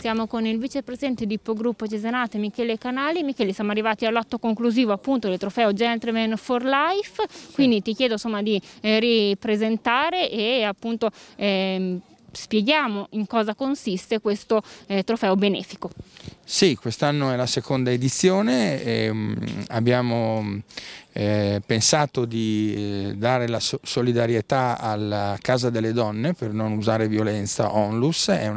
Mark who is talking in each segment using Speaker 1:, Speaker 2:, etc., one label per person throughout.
Speaker 1: Siamo con il vicepresidente di Ippogruppo Cesenate Michele Canali. Michele, siamo arrivati all'atto conclusivo appunto del trofeo Gentleman for Life, quindi ti chiedo insomma di eh, ripresentare e appunto eh, spieghiamo in cosa consiste questo eh, trofeo benefico.
Speaker 2: Sì, quest'anno è la seconda edizione, ehm, abbiamo eh, pensato di eh, dare la solidarietà alla Casa delle Donne per non usare violenza ONLUS, è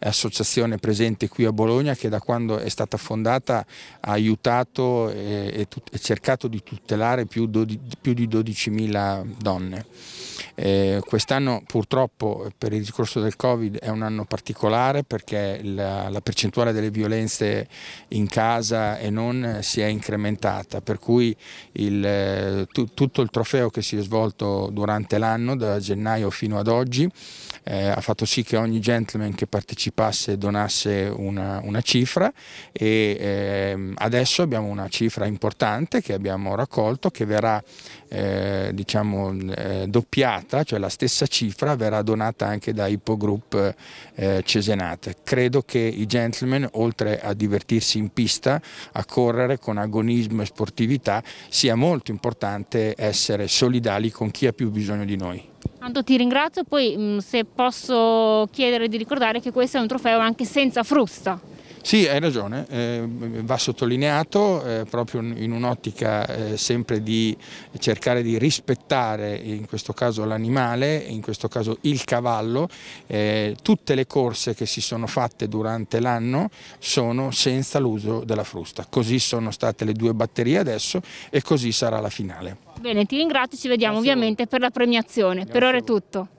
Speaker 2: un'associazione presente qui a Bologna che da quando è stata fondata ha aiutato eh, e, e cercato di tutelare più, più di 12.000 donne. Eh, Quest'anno purtroppo per il discorso del Covid è un anno particolare perché la, la percentuale delle violenze in casa e non eh, si è incrementata, per cui il, eh, tu, tutto il trofeo che si è svolto durante l'anno, da gennaio fino ad oggi, eh, ha fatto sì che ogni gentleman che partecipasse donasse una, una cifra e eh, adesso abbiamo una cifra importante che abbiamo raccolto che verrà eh, diciamo, eh, doppiata, cioè la stessa cifra verrà donata anche da Hippo Group eh, Cesenate. Credo che i gentleman oltre a divertirsi in pista, a correre con agonismo e sportività, si sia molto importante essere solidali con chi ha più bisogno di noi.
Speaker 1: Tanto ti ringrazio, poi se posso chiedere di ricordare che questo è un trofeo anche senza frusta.
Speaker 2: Sì, hai ragione, eh, va sottolineato eh, proprio in un'ottica eh, sempre di cercare di rispettare in questo caso l'animale, in questo caso il cavallo, eh, tutte le corse che si sono fatte durante l'anno sono senza l'uso della frusta, così sono state le due batterie adesso e così sarà la finale.
Speaker 1: Bene, ti ringrazio, ci vediamo ovviamente per la premiazione, Andiamo per ora è tutto.